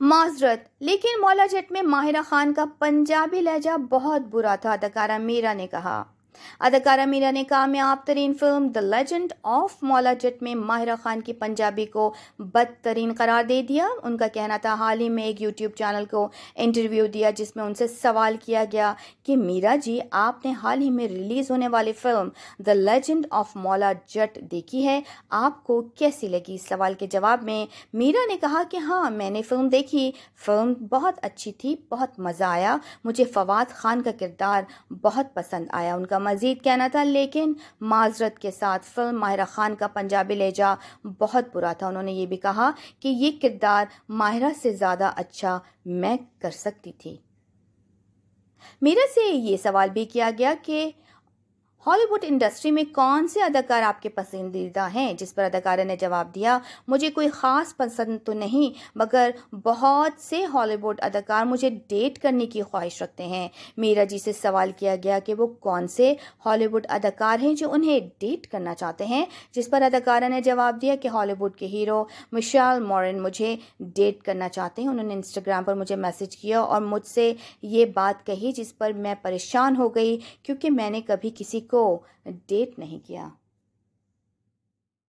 माजरत लेकिन मौला जट में माहिरा खान का पंजाबी लहजा बहुत बुरा था अदाकारा मीरा ने कहा अदाकारा मीरा ने कामयाब तरीन फिल्म द लेजेंड ऑफ मौला जट में माहिरा खान की पंजाबी को बदतरीन करार दे दिया उनका कहना था हाल ही में एक यूट्यूब चैनल को इंटरव्यू दिया जिसमें उनसे सवाल किया गया कि मीरा जी आपने हाल ही में रिलीज़ होने वाली फिल्म द लेजेंड ऑफ मौला जट देखी है आपको कैसी लगी इस सवाल के जवाब में मीरा ने कहा कि हाँ मैंने फिल्म देखी फिल्म बहुत अच्छी थी बहुत मज़ा आया मुझे फवाद खान का किरदार बहुत पसंद आया उनका मज़ीद कहना था लेकिन माजरत के साथ फिल्म माहिरा ख़ान का पंजाबी लहजा बहुत बुरा था उन्होंने ये भी कहा कि ये किरदार माहिरा से ज़्यादा अच्छा मैं कर सकती थी मीरा से ये सवाल भी किया गया कि हॉलीवुड इंडस्ट्री में कौन से अदाकार आपके पसंदीदा हैं जिस पर अदाकारा ने जवाब दिया मुझे कोई ख़ास पसंद तो नहीं मगर बहुत से हॉलीवुड अदाकार मुझे डेट करने की ख्वाहिश रखते हैं मीरा जी से सवाल किया गया कि वो कौन से हॉलीवुड अदाकार हैं जो उन्हें डेट करना चाहते हैं जिस पर अदाकारा ने जवाब दिया कि हॉलीवुड के हीरो मिशाल मॉरन मुझे डेट करना चाहते हैं उन्होंने इंस्टाग्राम पर मुझे मैसेज किया और मुझसे ये बात कही जिस पर मैं परेशान हो गई क्योंकि मैंने कभी किसी को डेट नहीं किया